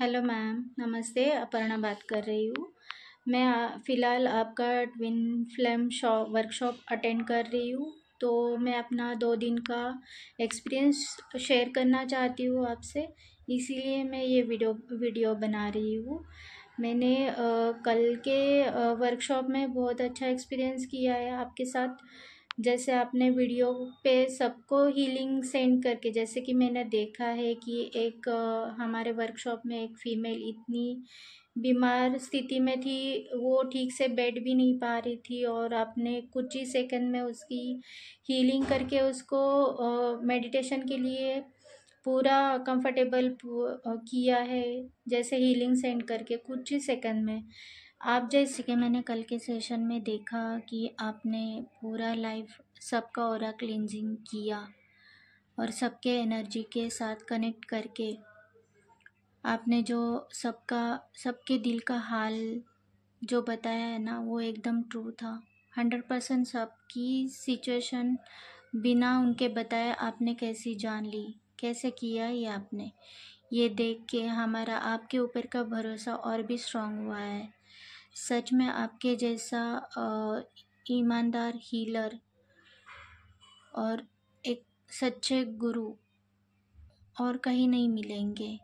hello ma'am नमस्ते अपर्णा बात कर रही हूँ मैं फ़िलहाल आपका twin flame shop workshop attend कर रही हूँ तो मैं अपना दो दिन का एक्सपीरियंस शेयर करना चाहती हूँ आपसे इसीलिए मैं ये वीडियो वीडियो बना रही हूँ मैंने आ, कल के वर्कशॉप में बहुत अच्छा एक्सपीरियंस किया है आपके साथ जैसे आपने वीडियो पे सबको हीलिंग सेंड करके जैसे कि मैंने देखा है कि एक हमारे वर्कशॉप में एक फ़ीमेल इतनी बीमार स्थिति में थी वो ठीक से बैठ भी नहीं पा रही थी और आपने कुछ ही सेकंड में उसकी हीलिंग करके उसको मेडिटेशन के लिए पूरा कंफर्टेबल किया है जैसे हीलिंग सेंड करके कुछ ही सेकंड में आप जैसे कि मैंने कल के सेशन में देखा कि आपने पूरा लाइफ सबका और क्लिनजिंग किया और सबके एनर्जी के साथ कनेक्ट करके आपने जो सबका सबके दिल का हाल जो बताया है ना वो एकदम ट्रू था हंड्रेड परसेंट सबकी सिचुएशन बिना उनके बताए आपने कैसी जान ली कैसे किया ये आपने ये देख के हमारा आपके ऊपर का भरोसा और भी स्ट्रॉन्ग हुआ है सच में आपके जैसा ईमानदार हीलर और एक सच्चे गुरु और कहीं नहीं मिलेंगे